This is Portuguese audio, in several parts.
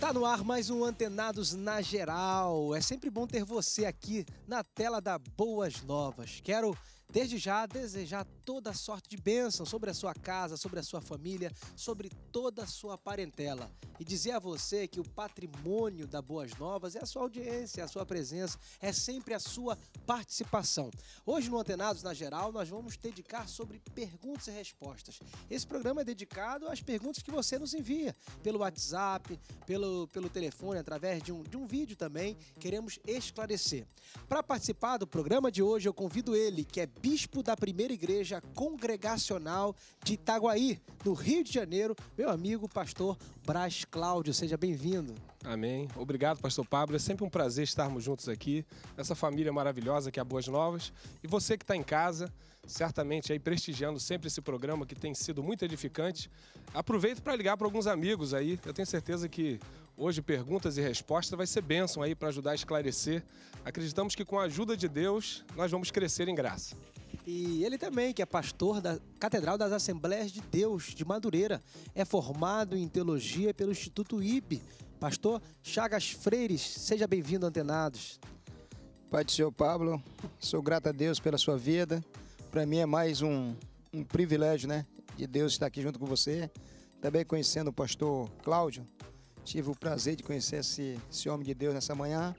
Tá no ar mais um Antenados na Geral. É sempre bom ter você aqui na tela da Boas Novas. Quero desde já desejar toda sorte de bênção sobre a sua casa, sobre a sua família, sobre toda a sua parentela. E dizer a você que o patrimônio da Boas Novas é a sua audiência, é a sua presença, é sempre a sua participação. Hoje no Antenados na Geral nós vamos dedicar sobre perguntas e respostas. Esse programa é dedicado às perguntas que você nos envia pelo WhatsApp, pelo, pelo telefone, através de um, de um vídeo também. Queremos esclarecer. Para participar do programa de hoje, eu convido ele, que é bispo da primeira igreja Congregacional de Itaguaí, no Rio de Janeiro, meu amigo pastor Brás Cláudio. Seja bem-vindo. Amém. Obrigado, pastor Pablo. É sempre um prazer estarmos juntos aqui, essa família maravilhosa que é a Boas Novas. E você que está em casa, certamente aí prestigiando sempre esse programa que tem sido muito edificante. Aproveito para ligar para alguns amigos aí. Eu tenho certeza que hoje perguntas e respostas vai ser bênção aí para ajudar a esclarecer. Acreditamos que com a ajuda de Deus nós vamos crescer em graça. E ele também, que é pastor da Catedral das Assembleias de Deus de Madureira, é formado em teologia pelo Instituto IB. Pastor Chagas Freires, seja bem-vindo, antenados. Pai do Senhor Pablo, sou grato a Deus pela sua vida. Para mim é mais um, um privilégio, né? De Deus estar aqui junto com você. Também conhecendo o pastor Cláudio. Tive o prazer de conhecer esse, esse homem de Deus nessa manhã.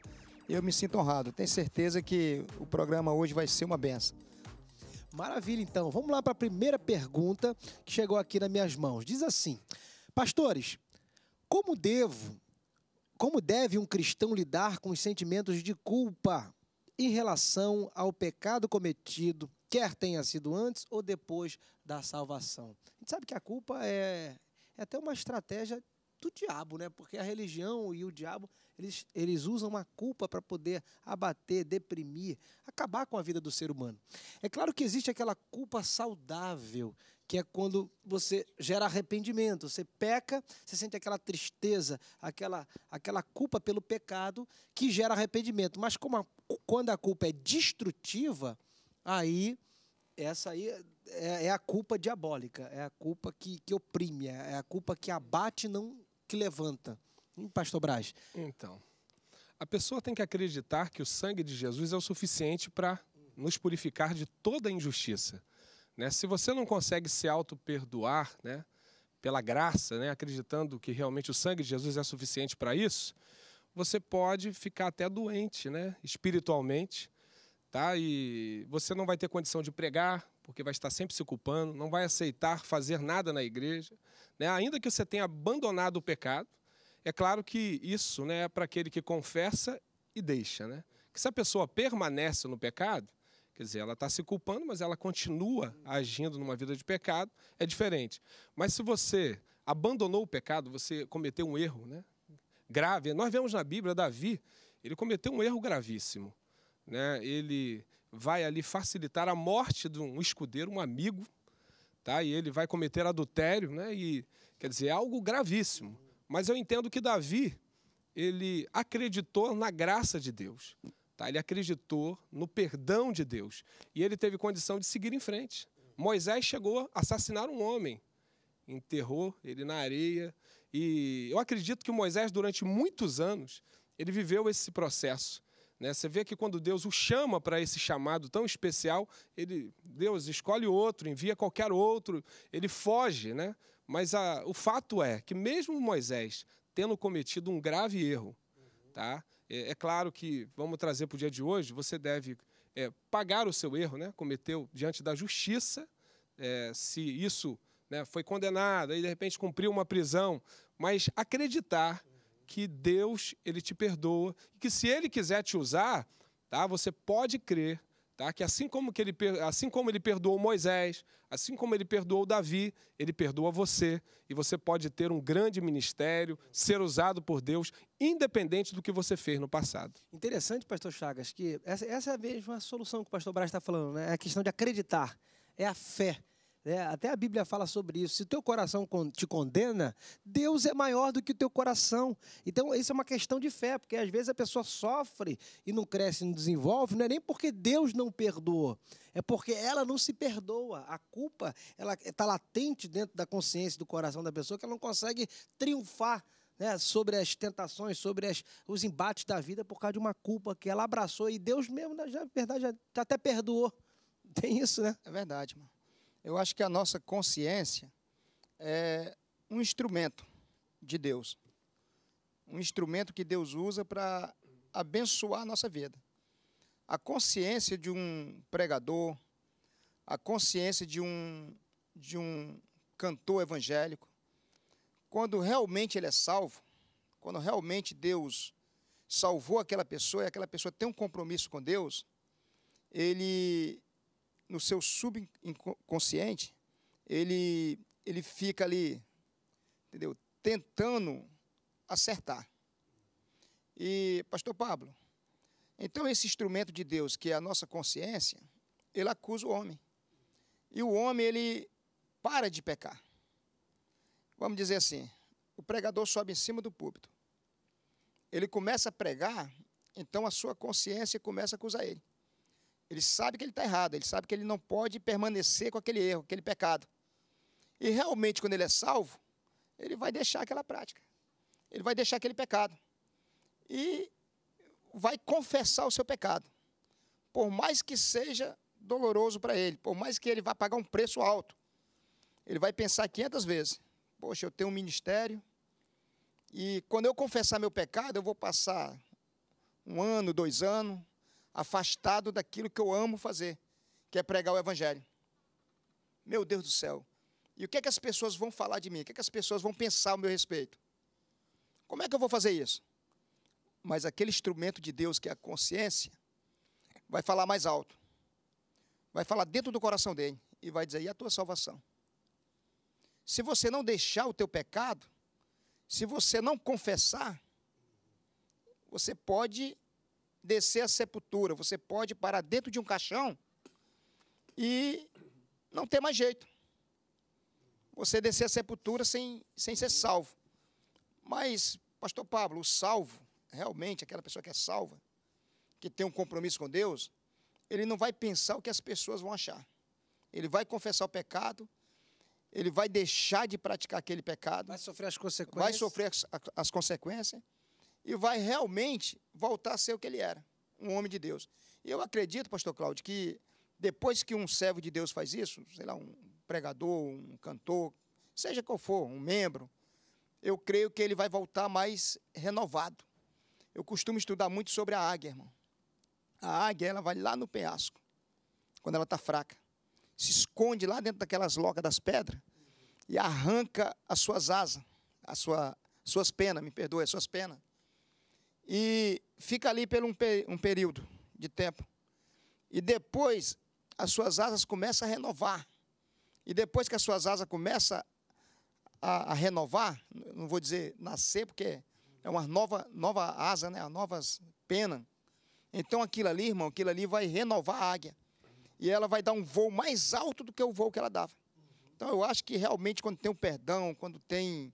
Eu me sinto honrado. Tenho certeza que o programa hoje vai ser uma benção. Maravilha, então. Vamos lá para a primeira pergunta que chegou aqui nas minhas mãos. Diz assim: Pastores, como devo, como deve um cristão lidar com os sentimentos de culpa em relação ao pecado cometido, quer tenha sido antes ou depois da salvação? A gente sabe que a culpa é, é até uma estratégia do diabo, né? Porque a religião e o diabo eles, eles usam a culpa para poder abater, deprimir, acabar com a vida do ser humano. É claro que existe aquela culpa saudável, que é quando você gera arrependimento, você peca, você sente aquela tristeza, aquela, aquela culpa pelo pecado que gera arrependimento. Mas a, quando a culpa é destrutiva, aí essa aí é, é, a culpa diabólica, é a culpa que, que oprime, é, é a culpa que abate, não que levanta. Hein, Pastor Braz? Então, a pessoa tem que acreditar que o sangue de Jesus é o suficiente para nos purificar de toda injustiça. Né? Se você não consegue se auto-perdoar né, pela graça, né, acreditando que realmente o sangue de Jesus é suficiente para isso, você pode ficar até doente né, espiritualmente. Tá? E você não vai ter condição de pregar, porque vai estar sempre se culpando, não vai aceitar fazer nada na igreja. Né? Ainda que você tenha abandonado o pecado, é claro que isso né, é para aquele que confessa e deixa. Né? Que se a pessoa permanece no pecado, quer dizer, ela está se culpando, mas ela continua agindo numa vida de pecado, é diferente. Mas se você abandonou o pecado, você cometeu um erro né, grave. Nós vemos na Bíblia Davi, ele cometeu um erro gravíssimo. Né? Ele vai ali facilitar a morte de um escudeiro, um amigo, tá? E ele vai cometer adultério, né? E quer dizer, é algo gravíssimo. Mas eu entendo que Davi, ele acreditou na graça de Deus. Tá? Ele acreditou no perdão de Deus. E ele teve condição de seguir em frente. Moisés chegou a assassinar um homem, enterrou ele na areia. E eu acredito que Moisés, durante muitos anos, ele viveu esse processo. Né? Você vê que quando Deus o chama para esse chamado tão especial, ele, Deus escolhe outro, envia qualquer outro, ele foge. Né? Mas a, o fato é que, mesmo Moisés tendo cometido um grave erro, tá? É, é, claro que, vamos trazer para o dia de hoje, você deve é, pagar o seu erro, né? cometeu diante da justiça, é, se isso né, foi condenado, e de repente cumpriu uma prisão, mas acreditar que Deus ele te perdoa, e que se Ele quiser te usar, tá? você pode crer Tá? Que assim como, que ele, assim como ele perdoou Moisés, assim como ele perdoou Davi, ele perdoa você. E você pode ter um grande ministério, ser usado por Deus, independente do que você fez no passado. Interessante, pastor Chagas, que essa, essa é a mesma solução que o pastor Braz está falando, né? É a questão de acreditar, é a fé. É, até a Bíblia fala sobre isso. Se o teu coração te condena, Deus é maior do que o teu coração. Então, isso é uma questão de fé, porque às vezes a pessoa sofre e não cresce, não desenvolve, não é nem porque Deus não perdoa, é porque ela não se perdoa. A culpa ela está latente dentro da consciência do coração da pessoa que ela não consegue triunfar. Né, sobre as tentações, sobre as, os embates da vida por causa de uma culpa que ela abraçou e Deus mesmo, na verdade, já, já até perdoou. Tem isso, né? É verdade, mano. Eu acho que a nossa consciência é um instrumento de Deus. Um instrumento que Deus usa para abençoar a nossa vida. A consciência de um pregador, a consciência de um, de um cantor evangélico, quando realmente ele é salvo, quando realmente Deus salvou aquela pessoa e aquela pessoa tem um compromisso com Deus, ele no seu subconsciente, ele, ele fica ali, entendeu? Tentando acertar. E, pastor Pablo, então esse instrumento de Deus, que é a nossa consciência, ele acusa o homem. E o homem, ele para de pecar. Vamos dizer assim, o pregador sobe em cima do púlpito. Ele começa a pregar, então a sua consciência começa a acusar ele. Ele sabe que ele está errado, ele sabe que ele não pode permanecer com aquele erro, aquele pecado. E realmente, quando ele é salvo, ele vai deixar aquela prática, ele vai deixar aquele pecado. E vai confessar o seu pecado. Por mais que seja doloroso para ele, por mais que ele vá pagar um preço alto, ele vai pensar 500 vezes: poxa, eu tenho um ministério, e quando eu confessar meu pecado, eu vou passar um ano, dois anos, afastado daquilo que eu amo fazer, que é pregar o Evangelho. Meu Deus do céu. E o que é que as pessoas vão falar de mim? O que é que as pessoas vão pensar ao meu respeito? Como é que eu vou fazer isso? Mas aquele instrumento de Deus, que é a consciência, vai falar mais alto. Vai falar dentro do coração dele e vai dizer: "E a tua salvação?" Se você não deixar o teu pecado, se você não confessar, você pode descer a sepultura, você pode parar dentro de um caixão e não ter mais jeito. Você descer a sepultura sem, sem ser salvo. Mas, pastor Pablo, o salvo, realmente, aquela pessoa que é salva, que tem um compromisso com Deus, ele não vai pensar o que as pessoas vão achar. Ele vai confessar o pecado, ele vai deixar de praticar aquele pecado. Vai sofrer as consequências. Vai sofrer as, as consequências e vai realmente voltar a ser o que ele era, um homem de Deus. E eu acredito, pastor Cláudio, que depois que um servo de Deus faz isso, sei lá, um pregador, um cantor, seja qual for, um membro, eu creio que ele vai voltar mais renovado. Eu costumo estudar muito sobre a águia, irmão. A águia, ela vai lá no penhasco, quando ela está fraca. Se esconde lá dentro daquelas locas das pedras e arranca as suas asas, as sua, suas penas, me perdoe, as suas penas e fica ali por um, um período de tempo. E depois as suas asas começam a renovar. E depois que as suas asas começam a, a renovar, não vou dizer nascer, porque é uma nova, nova asa, né? novas penas. Então aquilo ali, irmão, aquilo ali vai renovar a águia. E ela vai dar um voo mais alto do que o voo que ela dava. Então eu acho que realmente quando tem o perdão, quando tem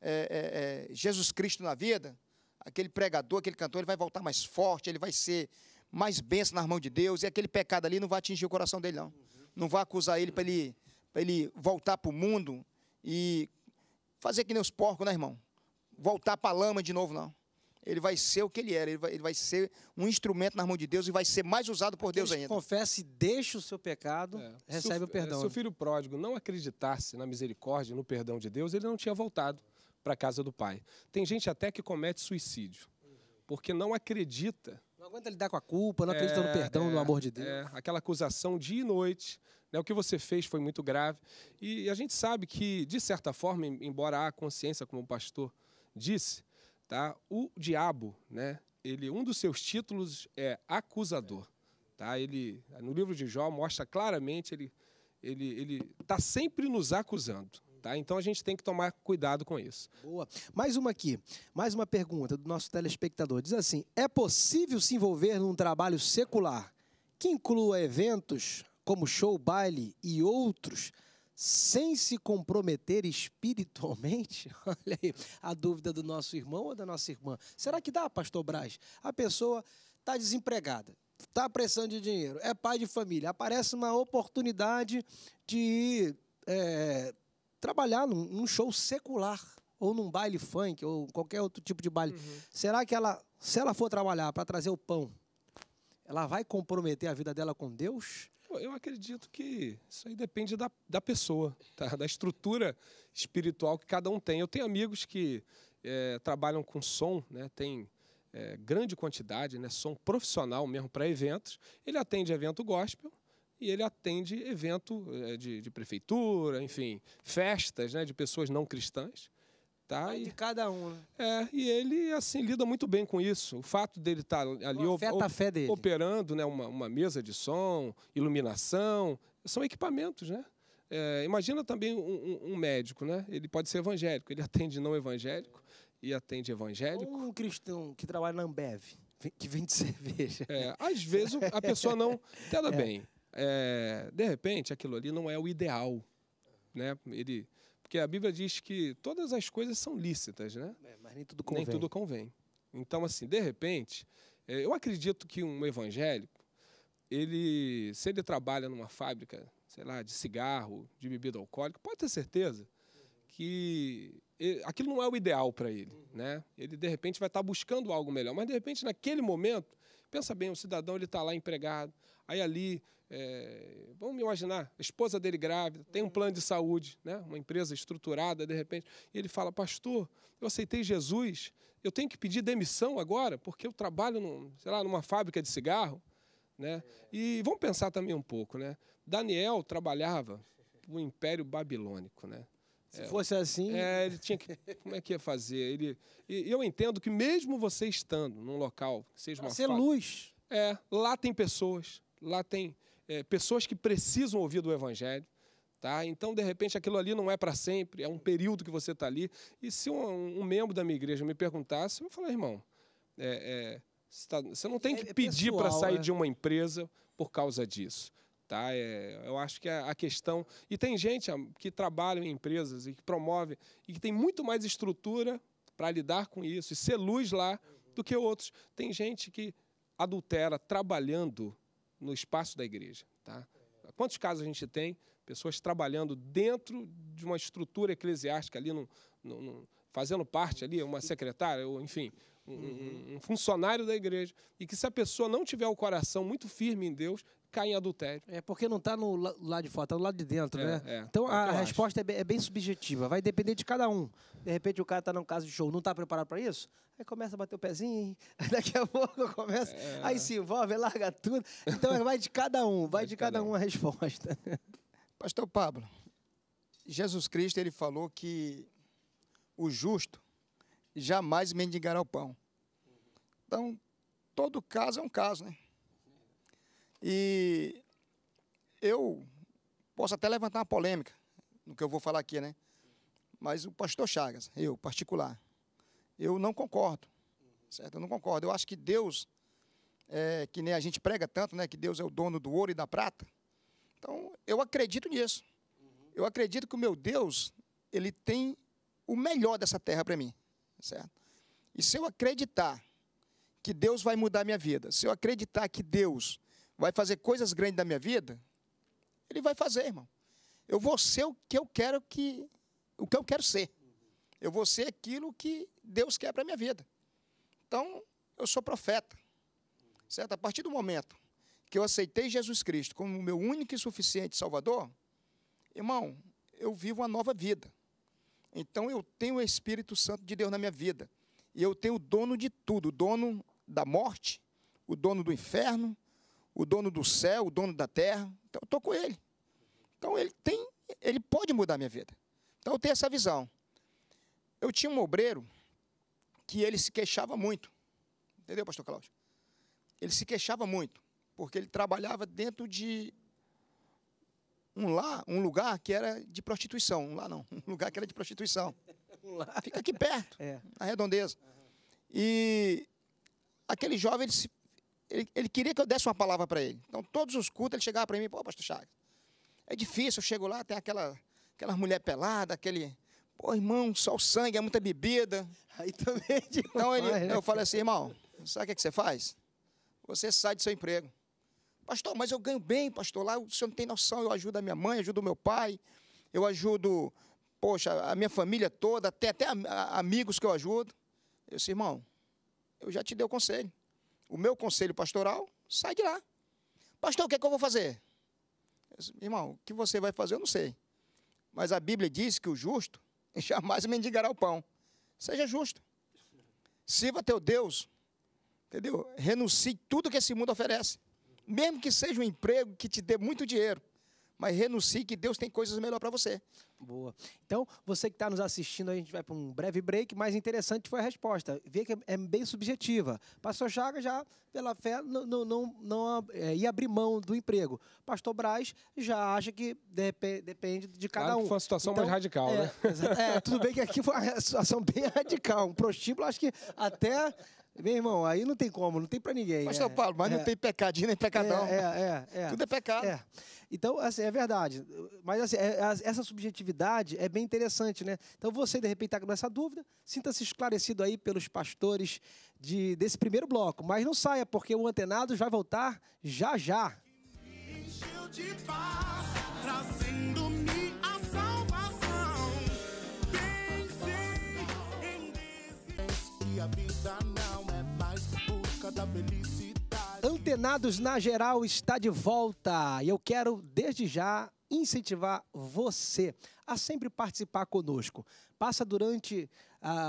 é, é, é, Jesus Cristo na vida, aquele pregador, aquele cantor, ele vai voltar mais forte, ele vai ser mais benção nas mãos de Deus, e aquele pecado ali não vai atingir o coração dele, não. Não vai acusar ele para ele, ele voltar para o mundo e fazer que nem os porcos, né, irmão? Voltar para a lama de novo, não. Ele vai ser o que ele era, ele vai, ele vai ser um instrumento nas mãos de Deus e vai ser mais usado por Aqueles Deus ainda. Confesse, deixa o seu pecado, é. recebe o perdão. Se o filho pródigo não acreditasse na misericórdia, no perdão de Deus, ele não tinha voltado para a casa do pai. Tem gente até que comete suicídio, porque não acredita. Não aguenta lidar com a culpa, não acredita é, no perdão, é, no amor de Deus. É, aquela acusação dia e noite. Né, o que você fez foi muito grave. E a gente sabe que, de certa forma, embora a consciência, como o pastor disse, tá, o diabo, né, ele, um dos seus títulos é acusador. Tá? Ele, no livro de Jó mostra claramente ele ele ele está sempre nos acusando. Tá? Então a gente tem que tomar cuidado com isso. Boa. Mais uma aqui, mais uma pergunta do nosso telespectador. Diz assim: é possível se envolver num trabalho secular que inclua eventos como show, baile e outros? sem se comprometer espiritualmente? Olha aí a dúvida do nosso irmão ou da nossa irmã. Será que dá, pastor Braz? A pessoa está desempregada, está pressão de dinheiro, é pai de família, aparece uma oportunidade de. É, trabalhar num, num, show secular ou num baile funk ou qualquer outro tipo de baile. Uhum. Será que ela, se ela for trabalhar para trazer o pão, ela vai comprometer a vida dela com Deus? Eu acredito que isso aí depende da, da pessoa, tá? da estrutura espiritual que cada um tem. Eu tenho amigos que é, trabalham com som, né? tem é, grande quantidade, né? som profissional mesmo para eventos. Ele atende evento gospel, e ele atende evento eh, de, de prefeitura, enfim, festas né, de pessoas não cristãs. Tá? de e, cada um, né? É, e ele assim lida muito bem com isso. O fato dele estar tá ali operando né, uma, uma mesa de som, iluminação, são equipamentos, né? É, imagina também um, um, um, médico, né? Ele pode ser evangélico, ele atende não evangélico e atende evangélico. Ou um cristão que trabalha na Ambev, que vende cerveja. É, às vezes a pessoa não. Tela é. bem é, de repente aquilo ali não é o ideal, né? Ele, porque a Bíblia diz que todas as coisas são lícitas, né? É, mas nem tudo convém. Nem tudo convém. Então, assim, de repente, é, eu acredito que um evangélico, ele, se ele trabalha numa fábrica, sei lá, de cigarro, de bebida alcoólica, pode ter certeza que aquilo não é o ideal para ele, uhum. né? Ele de repente vai estar tá buscando algo melhor, mas de repente naquele momento Pensa bem, o cidadão ele está lá empregado, aí ali, é, vamos imaginar, a esposa dele grávida, tem um uhum. plano de saúde, né? uma empresa estruturada, de repente, e ele fala, pastor, eu aceitei Jesus, eu tenho que pedir demissão agora, porque eu trabalho, num, sei lá, numa fábrica de cigarro, né? E vamos pensar também um pouco, né? Daniel trabalhava para o Império Babilônico, né? Se é, fosse assim. É, ele tinha que. Como é que ia fazer? Ele, e, eu entendo que mesmo você estando num local, seja uma. Ser luz. É, lá tem pessoas, lá tem é, pessoas que precisam ouvir do Evangelho. Tá? Então, de repente, aquilo ali não é para sempre, é um período que você está ali. E se um, um, membro da minha igreja me perguntasse, eu falei, irmão, é, é, você tá, não tem que é, é pedir para sair né? de uma empresa por causa disso. Tá? É, eu acho que é a, questão. E tem gente ah, que trabalha em empresas e que promove e que tem muito mais estrutura para lidar com isso e ser luz lá do que outros. Tem gente que adultera trabalhando no espaço da igreja. Tá? Quantos casos a gente tem? Pessoas trabalhando dentro de uma estrutura eclesiástica ali, no fazendo parte ali, uma secretária, ou enfim, um, uhum. um funcionário da igreja, e que se a pessoa não tiver o coração muito firme em Deus, cai em adultério. É porque não está no lado de fora, está no lado de dentro, é, né? É. Então é a resposta é bem, é bem, subjetiva, vai depender de cada um. De repente o cara está num caso de show, não está preparado para isso? Aí começa a bater o pezinho, daqui a pouco começa, é. aí se envolve, larga tudo. Então é, vai de cada um, vai, de, de, cada, cada um a resposta. Pastor Pablo, Jesus Cristo ele falou que o justo jamais mendigar ao pão. Então, todo caso é um caso, né? E eu posso até levantar uma polêmica no que eu vou falar aqui, né? Mas o pastor Chagas, eu particular, eu não concordo, certo? Eu não concordo. Eu acho que Deus, é, que nem a gente prega tanto, né? Que Deus é o dono do ouro e da prata. Então, eu acredito nisso. Eu acredito que o meu Deus, ele tem o melhor dessa terra para mim certo? E se eu acreditar que Deus vai mudar minha vida, se eu acreditar que Deus vai fazer coisas grandes na minha vida, ele vai fazer, irmão. Eu vou ser o que eu quero que o que eu quero ser. Eu vou ser aquilo que Deus quer para a minha vida. Então, eu sou profeta. Certo? A partir do momento que eu aceitei Jesus Cristo como meu único e suficiente Salvador, irmão, eu vivo uma nova vida. Então eu tenho o Espírito Santo de Deus na minha vida. E eu tenho o dono de tudo: o dono da morte, o dono do inferno, o dono do céu, o dono da terra. Então eu estou com ele. Então ele tem, ele pode mudar a minha vida. Então eu tenho essa visão. Eu tinha um obreiro que ele se queixava muito. Entendeu, pastor Cláudio? Ele se queixava muito, porque ele trabalhava dentro de um lá, um lugar que era de prostituição. Um lá não, um lugar que era de prostituição. Fica aqui perto, é. na redondeza. E aquele jovem, ele, se, ele, ele, queria que eu desse uma palavra para ele. Então, todos os cultos, ele chegava para mim, pô, pastor Chagas, é difícil, eu chego lá, tem aquela, aquela mulher pelada, aquele... Pô, irmão, só o sangue, é muita bebida. Aí também... É então, ele, né? eu falei assim, irmão, sabe o que, é que você faz? Você sai do seu emprego. Pastor, mas eu ganho bem, pastor. Lá o senhor não tem noção, eu ajudo a minha mãe, ajudo o meu pai, eu ajudo, poxa, a minha família toda, até, até amigos que eu ajudo. Eu disse, irmão, eu já te dei o conselho. O meu conselho pastoral, sai de lá. Pastor, o que é que eu vou fazer? Eu disse, irmão, o que você vai fazer, eu não sei. Mas a Bíblia diz que o justo jamais mendigará o pão. Seja justo. Sirva teu Deus. Entendeu? Renuncie tudo que esse mundo oferece mesmo que seja um emprego que te dê muito dinheiro, mas renuncie que Deus tem coisas melhor para você. Boa. Então, você que está nos assistindo, a gente vai para um breve break, mas interessante foi a resposta. Vê que é bem subjetiva. Pastor Chagas já, pela fé, não, não, não, é, ia abrir mão do emprego. Pastor Braz já acha que depende de cada claro um. Que foi uma situação então, mais radical, é, né? É, tudo bem que aqui foi uma situação bem radical. Um prostíbulo, acho que até meu irmão, aí não tem como, não tem para ninguém. Pastor é, né? Paulo, mas é, não tem pecadinho nem pecadão. É, né? é, é, é, Tudo é pecado. É. Então, assim, é verdade. Mas assim, é, essa subjetividade é bem interessante, né? Então, você, de repente, está com essa dúvida, sinta-se esclarecido aí pelos pastores de, desse primeiro bloco. Mas não saia, porque o antenado vai voltar já já. de paz, trazendo-me salvação. Pensei em a vida não busca da felicidade. Antenados na geral está de volta e eu quero desde já incentivar você a sempre participar conosco. Passa durante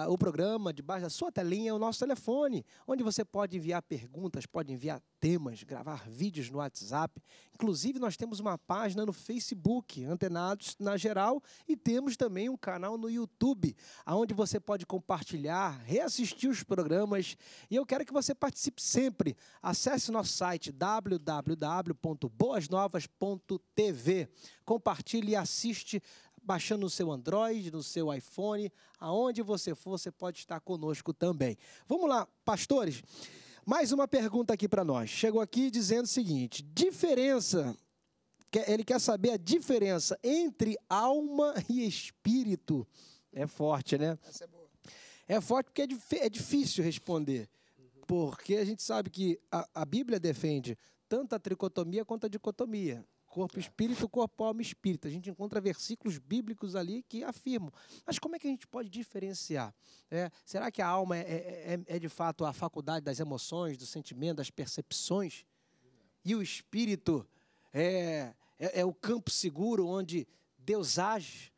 o programa, debaixo da sua telinha, é o nosso telefone, onde você pode enviar perguntas, pode enviar temas, gravar vídeos no WhatsApp. Inclusive, nós temos uma página no Facebook, Antenados na Geral, e temos também um canal no YouTube, onde você pode compartilhar, reassistir os programas. E eu quero que você participe sempre. Acesse nosso site www.boasnovas.tv. Compartilhe e assiste baixando no seu Android, no seu iPhone, aonde você for, você pode estar conosco também. Vamos lá, pastores. Mais uma pergunta aqui para nós. Chegou aqui dizendo o seguinte: diferença. Ele quer saber a diferença entre alma e espírito. É forte, né? Essa é boa. É forte porque é, dif é difícil responder. Porque a gente sabe que a, a Bíblia defende tanto a tricotomia quanto a dicotomia corpo, é. espírito, corpo, alma, espírito. A gente encontra versículos bíblicos ali que afirmam. Mas como é que a gente pode diferenciar? É, será que a alma é é, é, é, é de fato a faculdade das emoções, do sentimento, das percepções? E o espírito é, é, é o campo seguro onde Deus age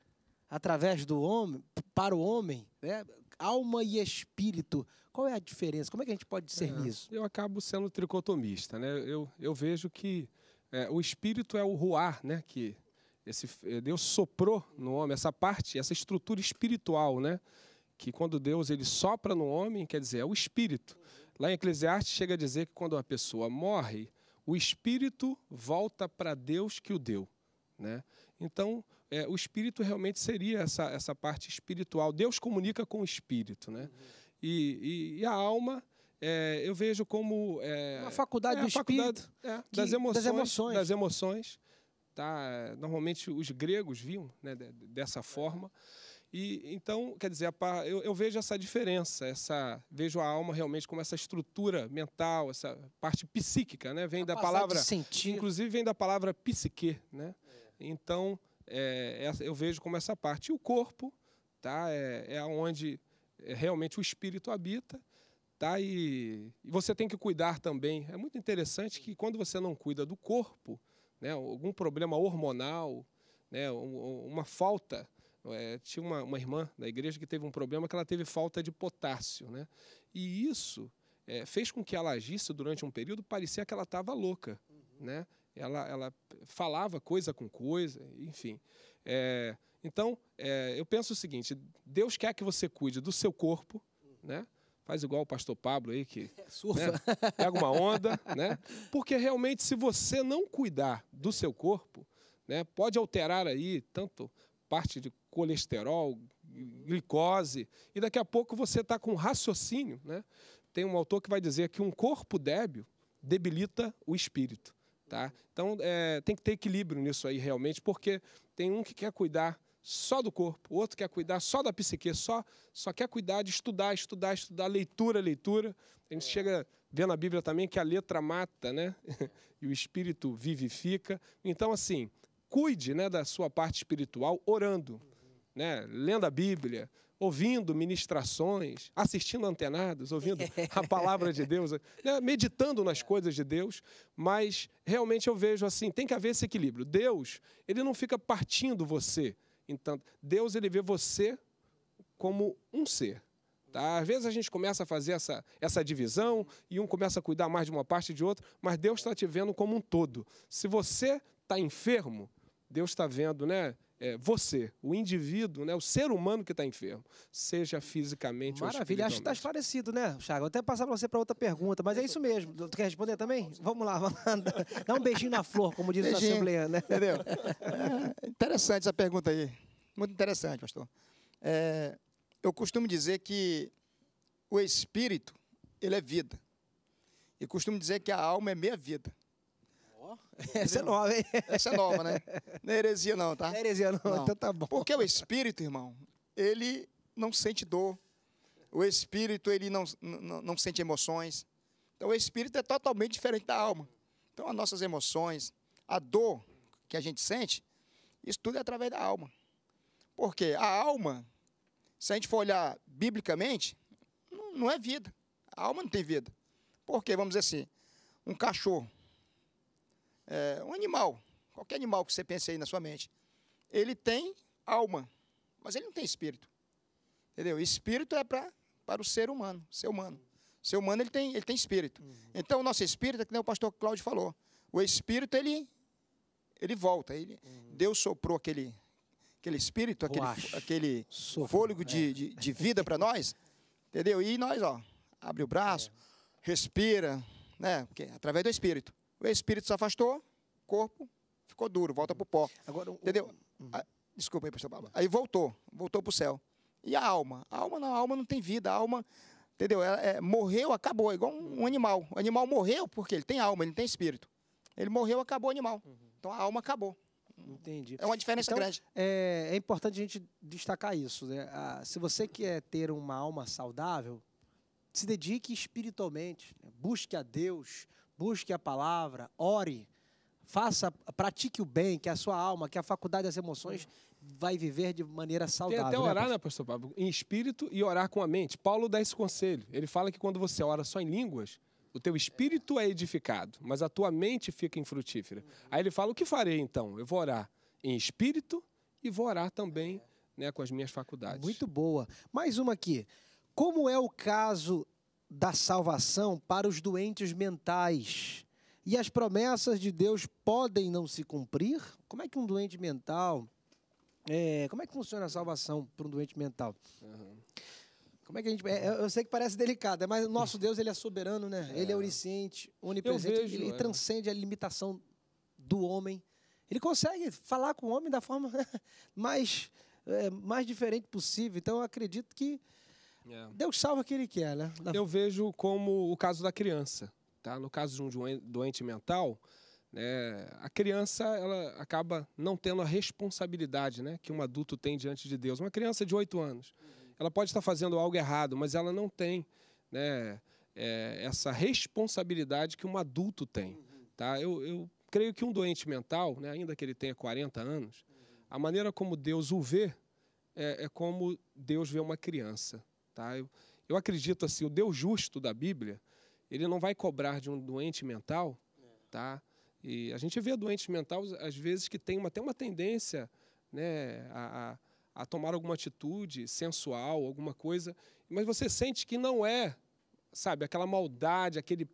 através do homem, para o homem, né? alma e espírito. Qual é a diferença? Como é que a gente pode discernir é, isso? Eu acabo sendo tricotomista, né? Eu, eu vejo que é, o espírito é o ruar, né? Que esse, eh, Deus soprou no homem essa parte, essa estrutura espiritual, né? Que quando Deus ele sopra no homem, quer dizer, é o espírito. Lá em Eclesiastes chega a dizer que quando a pessoa morre, o espírito volta para Deus que o deu, né? Então, é, o espírito realmente seria essa, essa parte espiritual. Deus comunica com o espírito, né? E, e, e a alma é, eu vejo como é, uma faculdade é, do espírito, faculdade, é, é, que, das, emoções, das emoções, das emoções, tá? Normalmente os gregos viam né, dessa forma. E então, quer dizer, eu, eu, vejo essa diferença, essa vejo a alma realmente como essa estrutura mental, essa parte psíquica, né? Vem a da palavra, inclusive vem da palavra psique, né? Então, é, eu vejo como essa parte e o corpo, tá? É, é onde realmente o espírito habita Tá? E, e você tem que cuidar também. É muito interessante que quando você não cuida do corpo, né, algum problema hormonal, né, uma falta. É, tinha uma, uma, irmã da igreja que teve um problema que ela teve falta de potássio. Né? E isso é, fez com que ela agisse durante um período, parecia que ela estava louca. Uhum. Né? Ela, ela falava coisa com coisa, enfim. É, então, é, eu penso o seguinte: Deus quer que você cuide do seu corpo, uhum. né? Faz igual o pastor Pablo aí que surfa, né, pega uma onda, né? Porque realmente se você não cuidar do seu corpo, né, pode alterar aí tanto parte de colesterol, glicose, e daqui a pouco você está com um raciocínio, né? Tem um autor que vai dizer que um corpo débil debilita o espírito, tá? Então é, tem que ter equilíbrio nisso aí realmente, porque tem um que quer cuidar só do corpo, o outro quer cuidar só da psique, só, só quer cuidar de estudar, estudar, estudar, leitura, leitura. A gente é. chega vendo a Bíblia também que a letra mata, né? e o espírito vivifica. Então, assim, cuide né, da sua parte espiritual orando, uhum. né? lendo a Bíblia, ouvindo ministrações, assistindo antenados, ouvindo a palavra de Deus, né? meditando nas é. coisas de Deus, mas realmente eu vejo assim, tem que haver esse equilíbrio. Deus, ele não fica partindo você então, Deus ele vê você como um ser. Tá? Às vezes a gente começa a fazer essa, essa divisão e um começa a cuidar mais de uma parte e de outra, mas Deus está te vendo como um todo. Se você está enfermo, Deus está vendo, né? é, você, o indivíduo, né, o ser humano que está enfermo, seja fisicamente Maravilha, acho que está esclarecido, né, Thiago? Vou até passar para você para outra pergunta, mas é isso mesmo. Tu quer responder também? Vamos lá, vamos dá um beijinho na flor, como diz beijinho, a Assembleia, né? Entendeu? É, interessante essa pergunta aí. Muito interessante, pastor. É, eu costumo dizer que o espírito, ele é vida. E costumo dizer que a alma é meia vida essa é nova, hein? Essa é nova, né? Não é heresia, não, tá? Não é heresia, não. não. Então tá bom. Porque o espírito, irmão, ele não sente dor. O espírito, ele não, não, não sente emoções. Então, o espírito é totalmente diferente da alma. Então, as nossas emoções, a dor que a gente sente, isso tudo é através da alma. Por quê? A alma, se a gente for olhar biblicamente, não é vida. A alma não tem vida. Por quê? Vamos dizer assim, um cachorro é, um animal, qualquer animal que você pense aí na sua mente, ele tem alma, mas ele não tem espírito. Entendeu? Espírito é pra, para o ser humano, ser humano. ser humano ele tem, ele tem espírito. Uhum. Então, o nosso espírito, é que nem o pastor Cláudio falou, o espírito ele, ele volta. Ele, uhum. Deus soprou aquele, aquele espírito, aquele, aquele Sofra, fôlego é. de, de, né? de, vida para nós. Entendeu? E nós, ó, abre o braço, é. respira, né? Porque, através do espírito. O espírito se afastou, o corpo ficou duro, volta para o pó. Agora, Entendeu? Uhum. Ah, desculpa aí, pastor Bárbara. Aí voltou, voltou para o céu. E a alma? A alma não, a alma não tem vida, a alma, entendeu? Ela, é, morreu, acabou, igual um, um animal. O animal morreu porque ele tem alma, ele não tem espírito. Ele morreu, acabou o animal. Uhum. Então a alma acabou. Entendi. É uma diferença então, grande. É, é, importante a gente destacar isso. Né? Ah, se você quer ter uma alma saudável, se dedique espiritualmente, né? busque a Deus busque a palavra, ore, faça, pratique o bem, que a sua alma, que a faculdade das emoções vai viver de maneira saudável. Tem até né, orar, né, pastor Pablo? Em espírito e orar com a mente. Paulo dá esse conselho. Ele fala que quando você ora só em línguas, o teu espírito é edificado, mas a tua mente fica infrutífera. Aí ele fala: o que farei então? Eu vou orar em espírito e vou orar também né, com as minhas faculdades. Muito boa. Mais uma aqui. Como é o caso da salvação para os doentes mentais. E as promessas de Deus podem não se cumprir? Como é que um doente mental. É, como é que funciona a salvação para um doente mental? Uhum. Como é que a gente. É, eu sei que parece delicado, mas o nosso Deus ele é soberano, né? É. Ele é onisciente, onipresente, e ele é. transcende a limitação do homem. Ele consegue falar com o homem da forma mais, é, mais diferente possível. Então eu acredito que é. Deus salva quem Ele quer, né? Eu vejo como o caso da criança, tá? No caso de um doente mental, né, a criança ela acaba não tendo a responsabilidade, né, que um adulto tem diante de Deus. Uma criança de 8 anos, ela pode estar fazendo algo errado, mas ela não tem, né, é, essa responsabilidade que um adulto tem, tá? Eu, eu creio que um doente mental, né, ainda que ele tenha 40 anos, a maneira como Deus o vê é, é como Deus vê uma criança. Tá? Eu, eu acredito assim, o Deus justo da Bíblia, ele não vai cobrar de um doente mental, tá? E a gente vê doentes mentais, às vezes, que tem uma, até uma tendência né, a, a, a, tomar alguma atitude sensual, alguma coisa, mas você sente que não é, sabe, aquela maldade, aquele,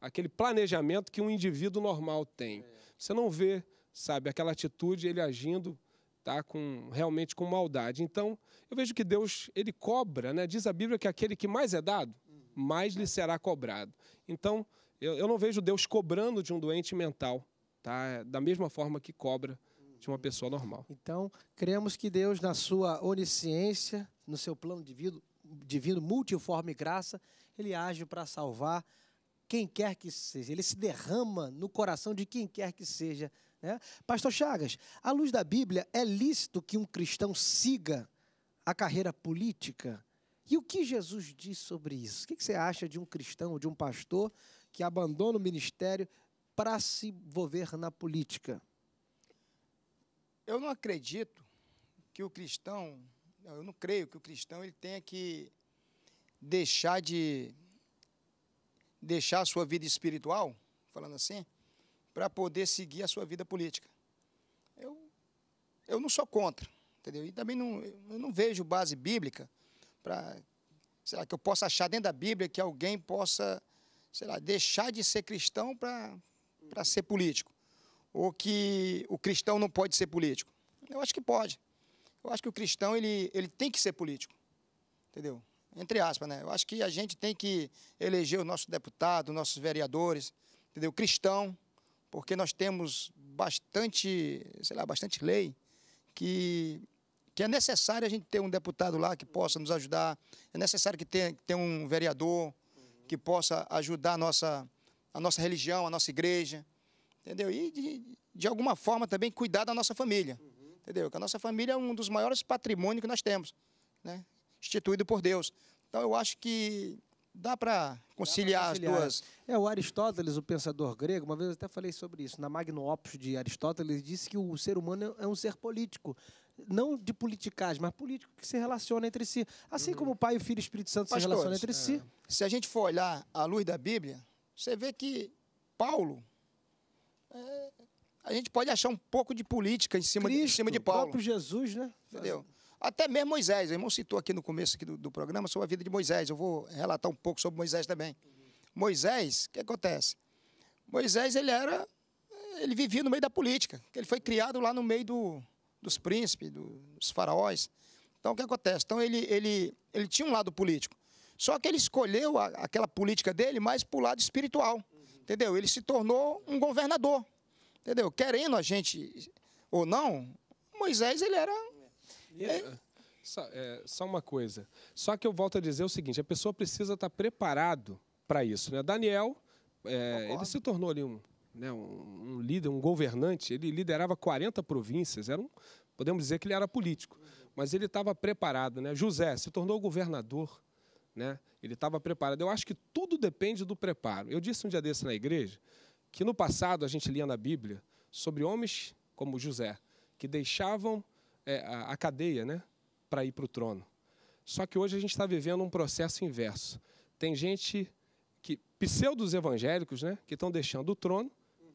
aquele planejamento que um indivíduo normal tem. É. Você não vê, sabe, aquela atitude, ele agindo tá? Com realmente com maldade. Então, eu vejo que Deus, ele cobra, né? Diz a Bíblia que aquele que mais é dado, mais lhe será cobrado. Então, eu, eu não vejo Deus cobrando de um doente mental, tá? Da mesma forma que cobra de uma pessoa normal. Então, cremos que Deus, na sua onisciência, no seu plano divino, divino multiforme graça, ele age para salvar quem quer que seja. Ele se derrama no coração de quem quer que seja né? Pastor Chagas, à luz da Bíblia, é lícito que um cristão siga a carreira política? E o que Jesus diz sobre isso? O que você acha de um cristão, de um pastor que abandona o ministério para se envolver na política? Eu não acredito que o cristão, eu não creio que o cristão ele tenha que deixar de deixar a sua vida espiritual, falando assim, para poder seguir a sua vida política. Eu, eu não sou contra, entendeu? E também não, eu não vejo base bíblica para, sei lá, que eu possa achar dentro da Bíblia que alguém possa, sei lá, deixar de ser cristão para ser político. Ou que o cristão não pode ser político. Eu acho que pode. Eu acho que o cristão, ele, ele tem que ser político, entendeu? Entre aspas, né? Eu acho que a gente tem que eleger o nosso deputado, nossos vereadores, entendeu? Cristão, porque nós temos bastante, sei lá, bastante lei que, que é necessário a gente ter um deputado lá que possa nos ajudar, é necessário que tenha, que tenha um vereador que possa ajudar a nossa, a nossa religião, a nossa igreja, entendeu? E, de, de alguma forma, também cuidar da nossa família, entendeu? Que a nossa família é um dos maiores patrimônios que nós temos, né? instituído por Deus. Então, eu acho que Dá para conciliar, conciliar, as duas. É, o Aristóteles, o pensador grego, uma vez eu até falei sobre isso, na Magno Opus de Aristóteles, disse que o ser humano é um ser político. Não de politicagem, mas político que se relaciona entre si. Assim uhum. como o Pai, o Filho e o Espírito Santo Pastores, se relacionam entre é. si. Se a gente for olhar à luz da Bíblia, você vê que Paulo. É, a gente pode achar um pouco de política em cima, Cristo, de, em cima de Paulo. O próprio Jesus, né? Entendeu? Até mesmo Moisés, o irmão citou aqui no começo aqui do, do, programa sobre a vida de Moisés. Eu vou relatar um pouco sobre Moisés também. Moisés, o que acontece? Moisés, ele era. Ele vivia no meio da política. Ele foi criado lá no meio do, dos príncipes, do, dos faraós. Então, o que acontece? Então, ele, ele, ele tinha um lado político. Só que ele escolheu a, aquela política dele mais para o lado espiritual. Uhum. Entendeu? Ele se tornou um governador. Entendeu? Querendo a gente ou não, Moisés ele era é. Só, é, só, uma coisa. Só que eu volto a dizer o seguinte: a pessoa precisa estar tá preparado para isso. Né? Daniel, é, ele se tornou ali um, né, um, um, líder, um governante. Ele liderava 40 províncias. Era um, podemos dizer que ele era político, mas ele estava preparado. Né? José se tornou governador. Né? Ele estava preparado. Eu acho que tudo depende do preparo. Eu disse um dia desse na igreja que no passado a gente lia na Bíblia sobre homens como José que deixavam é, a, a cadeia né, para ir para o trono. Só que hoje a gente está vivendo um processo inverso. Tem gente que pseudos evangélicos, né, que estão deixando o trono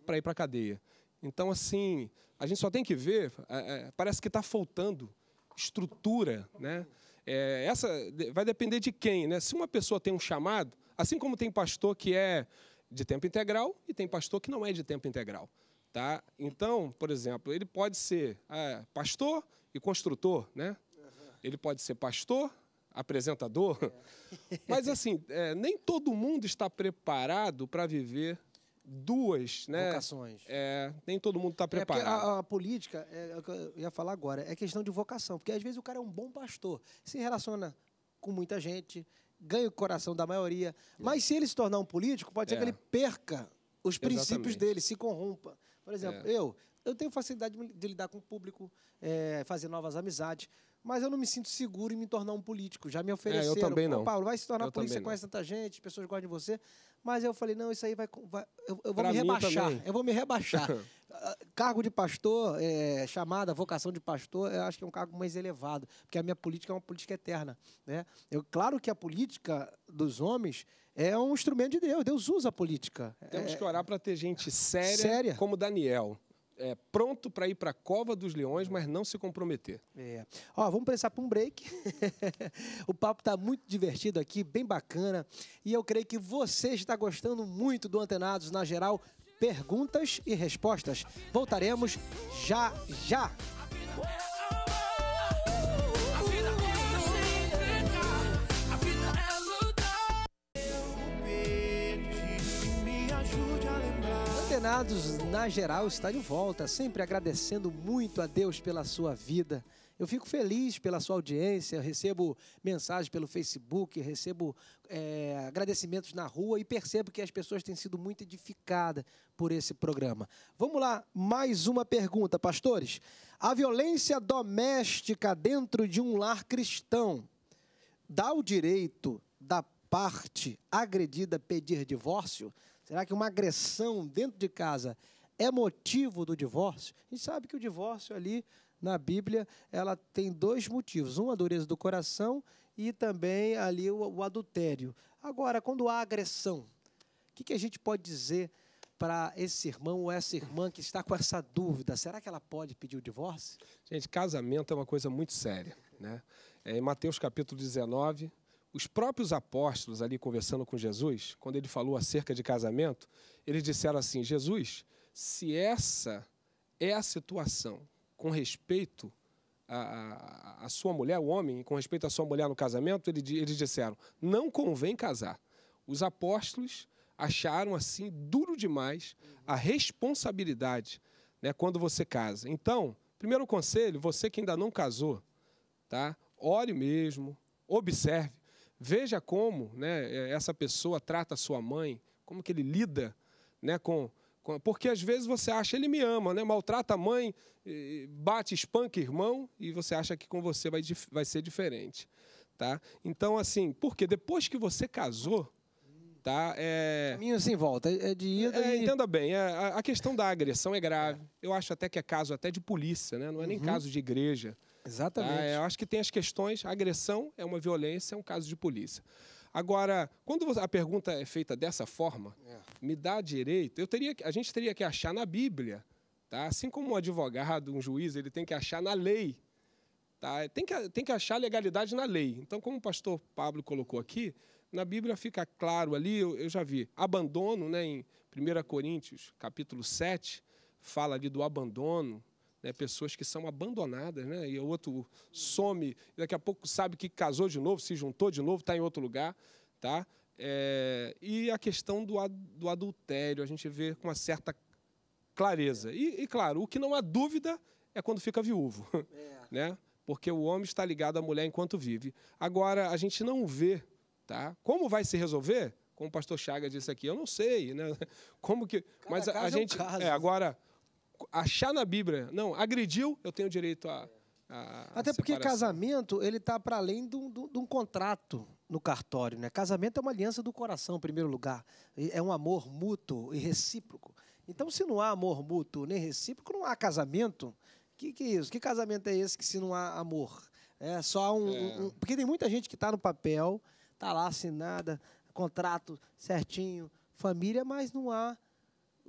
para ir para a cadeia. Então, assim, a gente só tem que ver. É, é parece que está faltando estrutura, né? É, essa vai depender de quem, né? Se uma pessoa tem um chamado, assim como tem pastor que é de tempo integral e tem pastor que não é de tempo integral. Tá? Então, por exemplo, ele pode ser é, pastor e construtor, né? Uhum. Ele pode ser pastor, apresentador. É. Mas, assim, é, nem todo mundo está preparado para viver duas né? vocações. É, nem todo mundo está é, preparado. A, a, política, é, é eu ia falar agora, é questão de vocação. Porque às vezes o cara é um bom pastor, se relaciona com muita gente, ganha o coração da maioria. É. Mas se ele se tornar um político, pode ser que é. ele perca os princípios Exatamente. dele, se corrompa. Por exemplo, é. eu, eu tenho facilidade de lidar com o público, é, fazer novas amizades, mas eu não me sinto seguro em me tornar um político. Já me ofereceram. É, eu também não. Paulo, vai se tornar político você conhece tanta gente, as pessoas gostam de você. Mas eu falei, não, isso aí vai. vai eu, eu, vou me rebaixar. Eu vou me rebaixar. Ah, cargo de pastor, é, chamada, vocação de pastor, eu acho que é um cargo mais elevado, porque a minha política é uma política eterna. Né? Eu, claro que a política dos homens é um instrumento de Deus, Deus usa a política. Temos é, que orar para ter gente séria, séria, como Daniel é, pronto para ir para a cova dos leões, mas não se comprometer. É. Ó, vamos pensar para um break. o papo está muito divertido aqui, bem bacana. E eu creio que você está gostando muito do Antenados na geral. Perguntas e respostas. Voltaremos já já. Antenados na geral está de volta, sempre agradecendo muito a Deus pela sua vida. Eu fico feliz pela sua audiência, recebo mensagens pelo Facebook, recebo é, agradecimentos na rua e percebo que as pessoas têm sido muito edificadas por esse programa. Vamos lá, mais uma pergunta, pastores. A violência doméstica dentro de um lar cristão dá o direito da parte agredida pedir divórcio? Será que uma agressão dentro de casa é motivo do divórcio? A gente sabe que o divórcio ali na Bíblia ela tem dois motivos: uma a dureza do coração e também ali o, o adultério. Agora, quando há agressão, o que, que a gente pode dizer para esse irmão ou essa irmã que está com essa dúvida? Será que ela pode pedir o divórcio? Gente, casamento é uma coisa muito séria, né? É, em Mateus capítulo 19 os próprios apóstolos ali conversando com Jesus, quando ele falou acerca de casamento, eles disseram assim: Jesus, se essa é a situação com respeito a, a, sua mulher, o homem, com respeito à sua mulher no casamento, eles disseram: não convém casar. Os apóstolos acharam assim duro demais a responsabilidade né, quando você casa. Então, primeiro conselho, você que ainda não casou, tá? ore mesmo, observe. Veja como né, é, essa pessoa trata sua mãe, como que ele lida né, com, com, Porque às vezes você acha, ele me ama, né, maltrata a mãe, bate, espanca irmão, e você acha que com você vai, vai ser diferente. Tá? Então, assim, porque depois que você casou, tá? É... Caminho sem volta, é de é, ida é, e... Entenda bem, é, a, a, questão da agressão é grave. É. Eu acho até que é caso até de polícia, né? Não é nem uhum. caso de igreja. Exatamente. Ah, é, eu acho que tem as questões, agressão é uma violência, é um caso de polícia. Agora, quando a pergunta é feita dessa forma, é. me dá direito, eu teria, a gente teria que achar na Bíblia, tá? assim como um advogado, um juiz, ele tem que achar na lei. Tá? Tem, que, tem que achar legalidade na lei. Então, como o pastor Pablo colocou aqui, na Bíblia fica claro ali, eu, eu já vi, abandono, né, em 1 Coríntios, capítulo 7, fala ali do abandono, né, pessoas que são abandonadas, né, e o outro some, e daqui a pouco sabe que casou de novo, se juntou de novo, está em outro lugar. Tá? É, e a questão do, do adultério, a gente vê com uma certa clareza. E, e claro, o que não há dúvida é quando fica viúvo. É. Né? Porque o homem está ligado à mulher enquanto vive. Agora, a gente não vê tá? como vai se resolver como o pastor Chaga disse aqui, eu não sei, né? Como que. Cada mas a, a gente. É um é, agora, achar na Bíblia, não, agrediu, eu tenho direito a. a Até porque casamento, ele está para além de um, de um contrato no cartório. Né? Casamento é uma aliança do coração, em primeiro lugar. É um amor mútuo e recíproco. Então, se não há amor mútuo nem recíproco, não há casamento. Que, que é isso? Que casamento é esse que se não há amor? É só um. É. um porque tem muita gente que está no papel, está lá assinada, contrato certinho, família, mas não há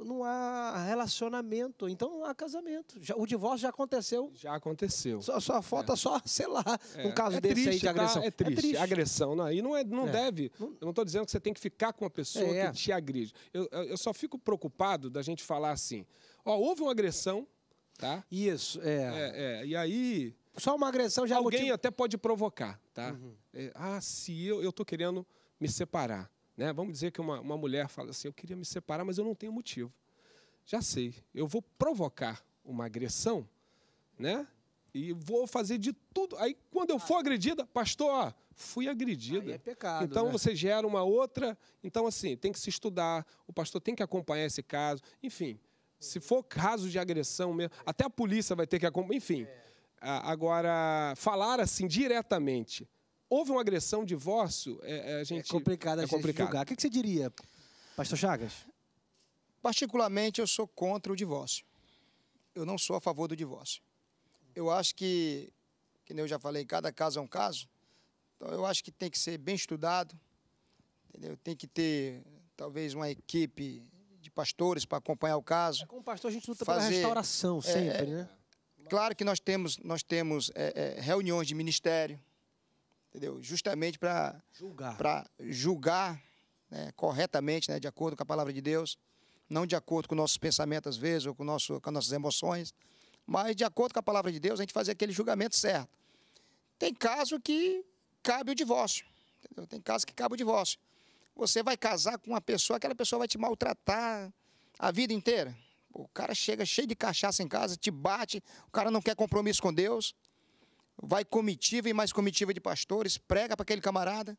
não há relacionamento, então não há casamento. Já, o divórcio já aconteceu. Já aconteceu. Só, só falta é. só, sei lá, é. um caso é desse triste, aí de agressão. Tá? É, é triste. é triste. Agressão, não, e não, é, não é. deve. Eu não estou dizendo que você tem que ficar com uma pessoa é. que te agride. Eu, eu só fico preocupado da gente falar assim: ó, houve uma agressão, tá? Isso, é. E aí. Só uma agressão já Alguém até pode provocar, tá? Uhum. ah, se eu, eu querendo me separar. Né? Vamos dizer que uma, uma mulher fala assim: Eu queria me separar, mas eu não tenho motivo. Já sei, eu vou provocar uma agressão, né? E vou fazer de tudo. Aí, quando eu for agredida, pastor, ó, fui agredida. Aí é pecado. Então né? você gera uma outra. Então, assim, tem que se estudar, o pastor tem que acompanhar esse caso. Enfim, se for caso de agressão mesmo, até a polícia vai ter que acompanhar. Enfim. É. Agora, falar assim diretamente houve uma agressão, um divórcio, é, é a é gente. É complicado, é complicado. julgar. O que, você diria, Pastor Chagas? Particularmente, eu sou contra o divórcio. Eu não sou a favor do divórcio. Eu acho que, como eu já falei, cada caso é um caso. Então, eu acho que tem que ser bem estudado, entendeu? Tem que ter, talvez, uma equipe de pastores para acompanhar o caso. É, como pastor, a gente luta fazer, pela restauração é, sempre, é, né? Claro que nós temos, nós temos é, reuniões de ministério, entendeu? Justamente para julgar, pra julgar né, corretamente, né, de acordo com a palavra de Deus, não de acordo com nossos pensamentos às vezes ou com, nosso, com nossas emoções, mas de acordo com a palavra de Deus, a gente fazer aquele julgamento certo. Tem caso que cabe o divórcio, entendeu? Tem caso que cabe o divórcio. Você vai casar com uma pessoa, aquela pessoa vai te maltratar a vida inteira. O cara chega cheio de cachaça em casa, te bate, o cara não quer compromisso com Deus vai comitiva e mais comitiva de pastores, prega para aquele camarada,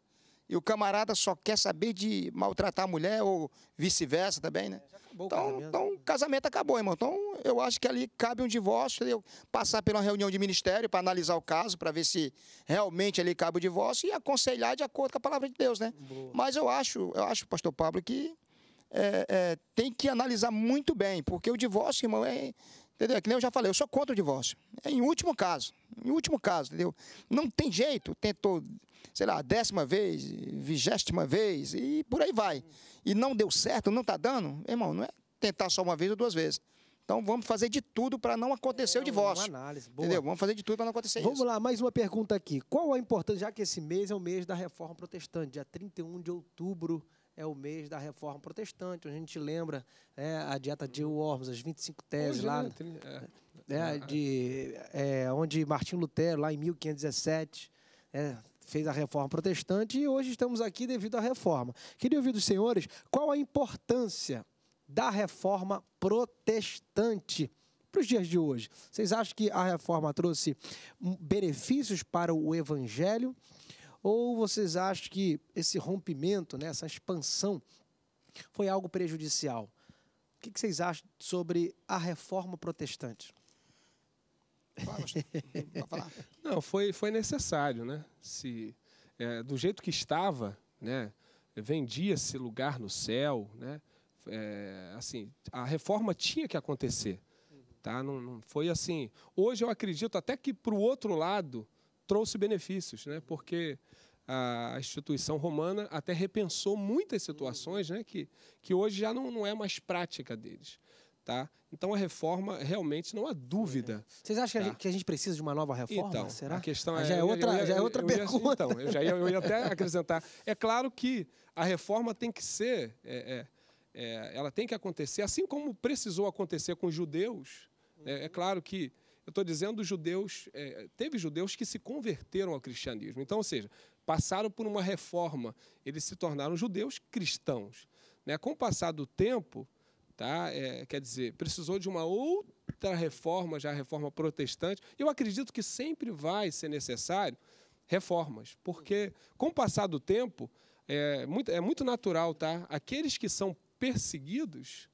e o camarada só quer saber de maltratar a mulher ou vice-versa também, né? É, então, então o casamento. então, casamento acabou, irmão. Então, eu acho que ali cabe um divórcio, eu passar pela reunião de ministério para analisar o caso, para ver se realmente ali cabe o divórcio e aconselhar de acordo com a palavra de Deus, né? Boa. Mas eu acho, eu acho, pastor Pablo, que é, é, tem que analisar muito bem, porque o divórcio, irmão, é, Entendeu? É que nem eu já falei, eu sou contra o divórcio. É em último caso. Em último caso, entendeu? Não tem jeito. Tentou, sei lá, décima vez, vigésima vez e por aí vai. E não deu certo, não está dando. Irmão, não é tentar só uma vez ou duas vezes. Então vamos fazer de tudo para não acontecer é, o divórcio. Uma análise, boa. Entendeu? Vamos fazer de tudo para não acontecer vamos isso. Vamos lá, mais uma pergunta aqui. Qual a importância, já que esse mês é o mês da reforma protestante, dia 31 de outubro é o mês da reforma protestante, a gente lembra é, a dieta de Worms, as 25 teses lá. Né? É, né, ah, de, é, onde Martim Lutero, lá em 1517, é, fez a reforma protestante e hoje estamos aqui devido à reforma. Queria ouvir dos senhores qual a importância da reforma protestante para os dias de hoje. Vocês acham que a reforma trouxe hum, benefícios para o evangelho? Ou vocês acham que esse rompimento, né, essa expansão, foi algo prejudicial? O que, vocês acham sobre a reforma protestante? Não, foi, foi necessário, né? Se, é, do jeito que estava, né? Vendia-se lugar no céu, né? É, assim, a reforma tinha que acontecer, tá? Não, não foi assim. Hoje eu acredito até que para o outro lado trouxe benefícios, né? porque a instituição romana até repensou muitas situações né? que, que hoje já não, não é mais prática deles. Tá? Então a reforma realmente não há dúvida. Vocês acham tá? que, a gente, precisa de uma nova reforma? Então, Será? A questão ah, é, já é outra, eu, eu, já é outra eu, pergunta. então, eu já ia, eu ia até acrescentar. É claro que a reforma tem que ser, é, é, é ela tem que acontecer, assim como precisou acontecer com os judeus. Uhum. É, é claro que eu estou dizendo judeus, é, teve judeus que se converteram ao cristianismo. Então, ou seja, passaram por uma reforma, eles se tornaram judeus cristãos. Né? Com o passar do tempo, tá? É, quer dizer, precisou de uma outra reforma, já a reforma protestante. Eu acredito que sempre vai ser necessário reformas, porque com o passar do tempo é muito, é muito natural, tá? Aqueles que são perseguidos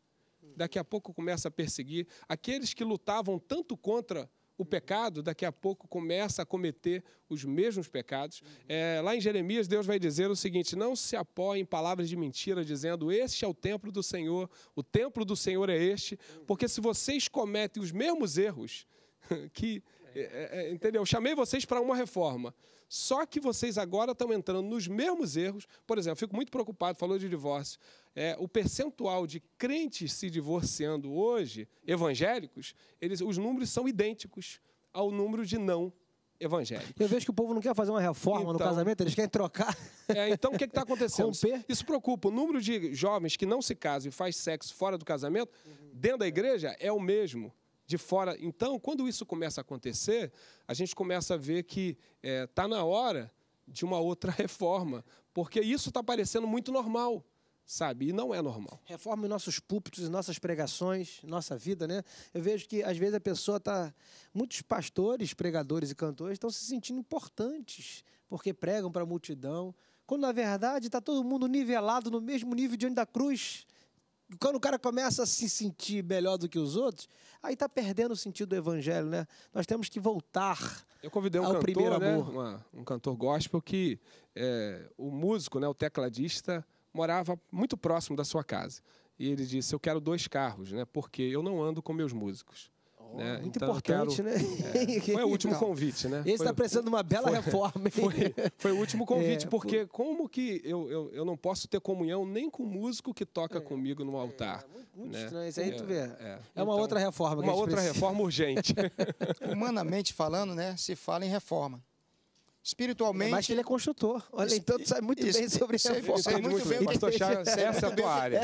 daqui a pouco começa a perseguir. Aqueles que lutavam tanto contra o pecado, daqui a pouco começa a cometer os mesmos pecados. É, lá em Jeremias, Deus vai dizer o seguinte: não se apoie em palavras de mentira, dizendo, este é o templo do Senhor, o templo do Senhor é este, porque se vocês cometem os mesmos erros, que. É, é, é entendeu? Chamei vocês para uma reforma. Só que vocês agora estão entrando nos mesmos erros. Por exemplo, fico muito preocupado, falou de divórcio. É, o percentual de crentes se divorciando hoje, evangélicos, eles, os números são idênticos ao número de não evangélicos. Eu vejo que o povo não quer fazer uma reforma então, no casamento, eles querem trocar. É, então, o que é está acontecendo? Romper? Isso preocupa. O número de jovens que não se casam e faz sexo fora do casamento, uhum. dentro da igreja, é o mesmo de fora. Então, quando isso começa a acontecer, a gente começa a ver que está é, tá na hora de uma outra reforma, porque isso está parecendo muito normal sabe? E não é normal. Reforma nossos púlpitos, nossas pregações, nossa vida, né? Eu vejo que às vezes a pessoa tá muitos pastores, pregadores e cantores estão se sentindo importantes porque pregam para a multidão, quando na verdade está todo mundo nivelado no mesmo nível diante da cruz quando o cara começa a se sentir melhor do que os outros, aí está perdendo o sentido do evangelho, né? Nós temos que voltar Eu convidei um ao cantor, primeiro né? Uma, um cantor gospel que é, o músico, né, o tecladista, morava muito próximo da sua casa. E ele disse: Eu quero dois carros, né? Porque eu não ando com meus músicos. Né? Muito então, importante, quero, né? É, foi o último convite, né? Esse está precisando de uma bela foi, reforma. Foi, foi, o último é, convite, é, porque foi... como que eu, eu, eu não posso ter comunhão nem com o músico que toca é, comigo no altar? É, muito né? estranho, isso aí tu é, vê. É, uma então, outra reforma. uma outra precisa. reforma urgente. Humanamente falando, né, se fala em reforma. Espiritualmente. Mas ele é construtor. Olha, então tu sabe muito bem sobre reforma. Sei, muito bem, pastor Chaves, essa é a tua área.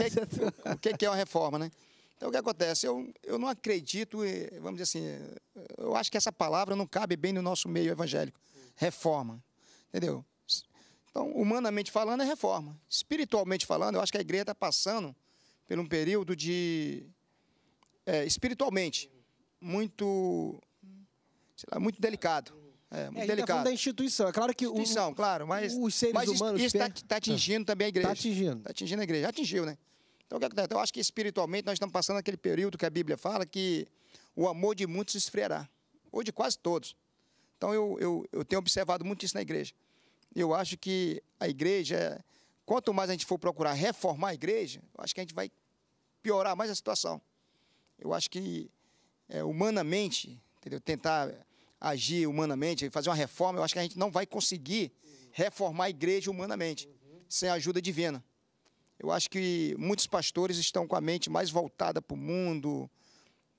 O que é uma reforma, né? Então o que acontece? Eu, eu não acredito, vamos dizer assim, eu acho que essa palavra não cabe bem no nosso meio evangélico. Reforma. Entendeu? Então, humanamente falando, é reforma. Espiritualmente falando, eu acho que a igreja está passando por um período de. É, espiritualmente, muito. Lá, muito delicado. É, é muito é, delicado. da instituição, é claro que instituição, o, claro, mas os seres mas humanos está tá atingindo também a tá igreja. Está atingindo. Está atingindo a igreja. Já atingiu, né? Então, o que acontece? Eu acho que espiritualmente nós estamos passando aquele período que a Bíblia fala que o amor de muitos esfriará, ou de quase todos. Então, eu, eu, eu tenho observado muito isso na igreja. Eu acho que a igreja, quanto mais a gente for procurar reformar a igreja, eu acho que a gente vai piorar mais a situação. Eu acho que, é, humanamente, entendeu? tentar agir humanamente, fazer uma reforma, eu acho que a gente não vai conseguir reformar a igreja humanamente, sem a ajuda divina. Eu acho que muitos pastores estão com a mente mais voltada para o mundo,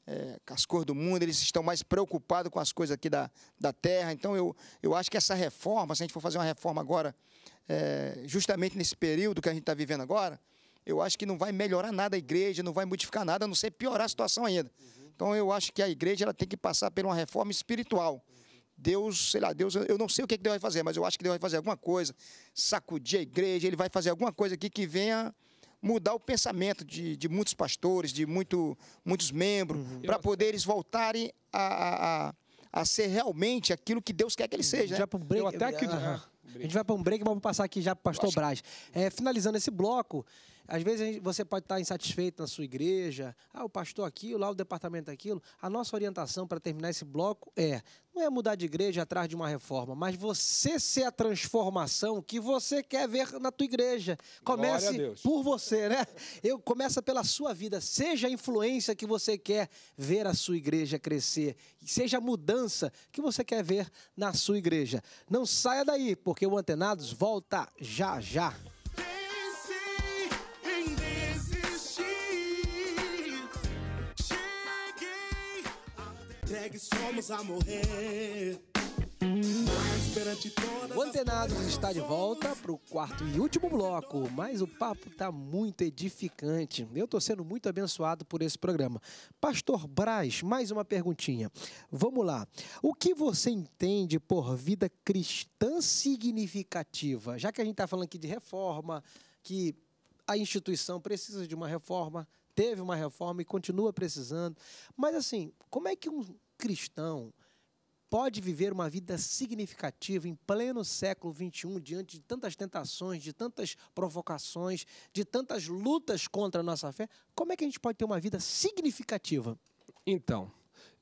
é, com as cores do mundo, eles estão mais preocupados com as coisas aqui da, da terra. Então, eu, eu acho que essa reforma, se a gente for fazer uma reforma agora, é, justamente nesse período que a gente está vivendo agora, eu acho que não vai melhorar nada a igreja, não vai modificar nada, a não ser piorar a situação ainda. Uhum. Então, eu acho que a igreja ela tem que passar por uma reforma espiritual. Deus, sei lá, Deus, eu não sei o que, Deus vai fazer, mas eu acho que Deus vai fazer alguma coisa, sacudir a igreja, ele vai fazer alguma coisa aqui que venha mudar o pensamento de, de muitos pastores, de muito, muitos membros, uhum. para poder eles voltarem a, a, a, ser realmente aquilo que Deus quer que eles uhum. sejam. Já né? eu até aqui, uhum. A gente vai para um break, vamos passar aqui já para o pastor Brás. É, finalizando esse bloco, às vezes você pode estar insatisfeito na sua igreja, ah, o pastor aquilo, lá o departamento aquilo. A nossa orientação para terminar esse bloco é: não é mudar de igreja atrás de uma reforma, mas você ser a transformação que você quer ver na tua igreja. Comece por você, né? Eu começa pela sua vida, seja a influência que você quer ver a sua igreja crescer, seja a mudança que você quer ver na sua igreja. Não saia daí, porque o Antenados volta já já. entregues somos a morrer. O Antenados está de volta para o quarto e último bloco, mas o papo está muito edificante. Eu estou sendo muito abençoado por esse programa. Pastor Braz, mais uma perguntinha. Vamos lá. O que você entende por vida cristã significativa? Já que a gente está falando aqui de reforma, que a instituição precisa de uma reforma, teve uma reforma e continua precisando. Mas, assim, como é que um cristão pode viver uma vida significativa em pleno século XXI, diante de tantas tentações, de tantas provocações, de tantas lutas contra a nossa fé? Como é que a gente pode ter uma vida significativa? Então,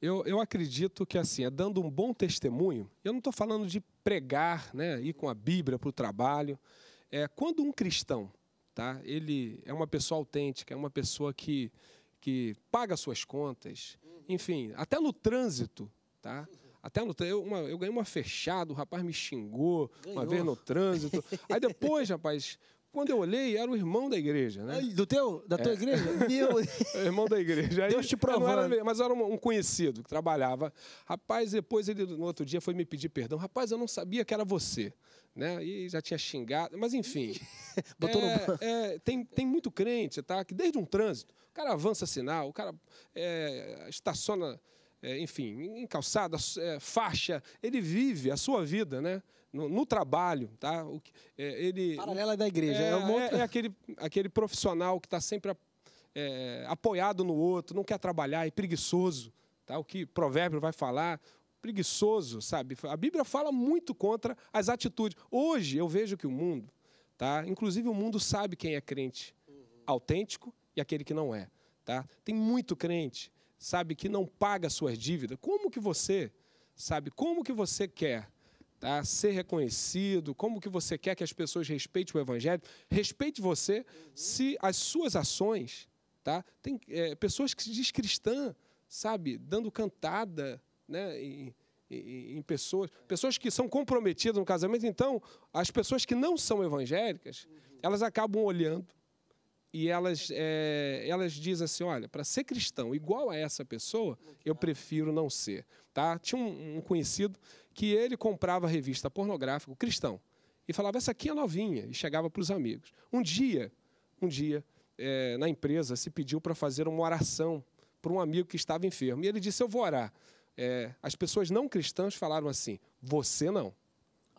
eu, eu acredito que assim, é dando um bom testemunho, eu não estou falando de pregar, né, ir com a Bíblia para o trabalho. É, quando um cristão Tá? Ele é uma pessoa autêntica, é uma pessoa que, que paga suas contas. Uhum. Enfim, até no trânsito, tá? Até no eu, uma, eu ganhei uma fechada, o rapaz me xingou ganhou. uma vez no trânsito. Aí depois, rapaz, quando eu olhei, era o irmão da igreja, né? Do teu? Da tua é. igreja? Meu... É irmão da igreja. Aí, Deus te provou. mas era um conhecido que trabalhava. Rapaz, depois ele, no outro dia, foi me pedir perdão. Rapaz, eu não sabia que era você. Né? E já tinha xingado. Mas, enfim. Botou é, no... é, tem, tem muito crente, tá? Que desde um trânsito, o cara avança sinal, o cara é, estaciona... É, enfim, em calçada, é, faixa, ele vive a sua vida, né? no, no trabalho, tá? O, é, ele paralela da igreja é, é, um outro... É, é aquele aquele profissional que está sempre a, é, apoiado no outro, não quer trabalhar, é preguiçoso, tá? O que provérbio vai falar? Preguiçoso, sabe? A Bíblia fala muito contra as atitudes. Hoje eu vejo que o mundo, tá? Inclusive o mundo sabe quem é crente uhum. autêntico e aquele que não é, tá? Tem muito crente sabe que não paga suas dívidas. Como que você sabe como que você quer tá? ser reconhecido, como que você quer que as pessoas respeitem o Evangelho, respeite você se as suas ações, tá? tem é, pessoas que se diz cristã, sabe, dando cantada né? em, em, em pessoas, pessoas que são comprometidas no casamento, então as pessoas que não são evangélicas, elas acabam olhando e elas, é, elas dizem assim: olha, para ser cristão igual a essa pessoa, eu prefiro não ser. Tá? Tinha um, um conhecido que ele comprava revista pornográfica, cristão, e falava, essa aqui é novinha, e chegava para os amigos. Um dia, um dia, é, na empresa, se pediu para fazer uma oração para um amigo que estava enfermo. E ele disse, eu vou orar. É, as pessoas não cristãs falaram assim, você não.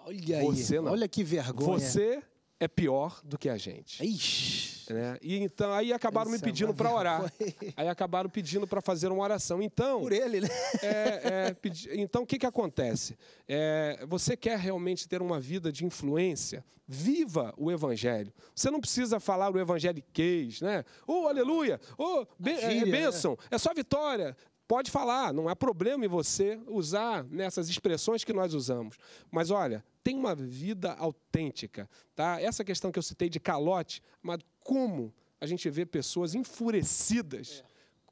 Olha você aí, não. olha que vergonha. Você é pior do que a gente. Ixi. Né? E então aí acabaram me é pedindo para orar. Foi. Aí acabaram pedindo para fazer uma oração. Então por ele, né? É, é, pedi... Então o que que acontece? É, você quer realmente ter uma vida de influência? Viva o Evangelho. Você não precisa falar o evangeliqueis né? Oh aleluia, oh be... Gíria, é né? bênção, é só vitória pode falar, não há problema em você usar nessas expressões que nós usamos. Mas olha, tem uma vida autêntica, tá? Essa questão que eu citei de calote, mas como a gente vê pessoas enfurecidas.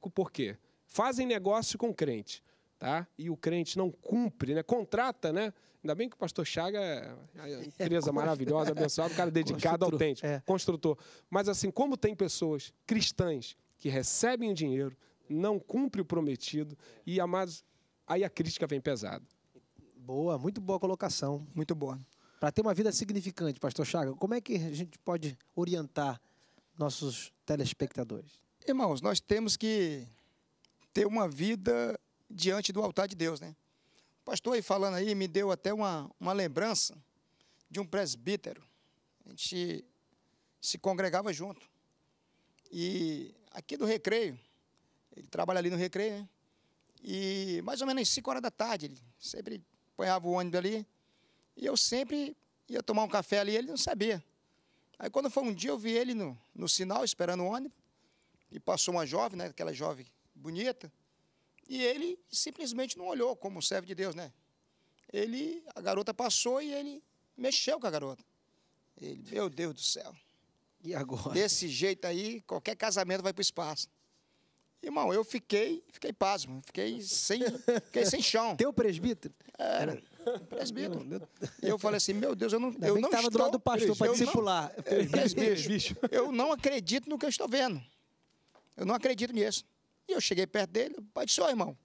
É. Por quê? Fazem negócio com crente, tá? E o crente não cumpre, né? Contrata, né? Ainda bem que o pastor Chaga é empresa é, maravilhosa, abençoada, um cara dedicado, Construtor. autêntico, é. construtor. Mas assim, como tem pessoas cristãs que recebem o dinheiro, não cumpre o prometido e amados, aí a crítica vem pesada. Boa, muito boa colocação. Muito boa. Para ter uma vida significante, pastor Chaga, como é que a gente pode orientar nossos telespectadores? Irmãos, nós temos que ter uma vida diante do altar de Deus, né? O pastor aí falando aí me deu até uma, uma lembrança de um presbítero. A gente se congregava junto. E aqui do recreio, ele trabalha ali no recreio, né? E mais ou menos às 5 horas da tarde, ele sempre apanhava o ônibus ali. E eu sempre ia tomar um café ali, ele não sabia. Aí quando foi um dia, eu vi ele no, no sinal, esperando o ônibus, e passou uma jovem, né, aquela jovem bonita, e ele simplesmente não olhou como servo de Deus, né? Ele, a garota passou e ele mexeu com a garota. Ele, meu Deus do céu. E agora? Desse jeito aí, qualquer casamento vai para o espaço. Irmão, eu fiquei, fiquei pasmo, fiquei sem, fiquei sem chão. Teu presbítero? É, Era. Presbítero. E eu falei assim, meu Deus, eu não, eu não estava estou... do lado do pastor para discipular. presbítero. Eu não acredito no que eu estou vendo. Eu não acredito nisso. E eu cheguei perto dele, pai do senhor, irmão,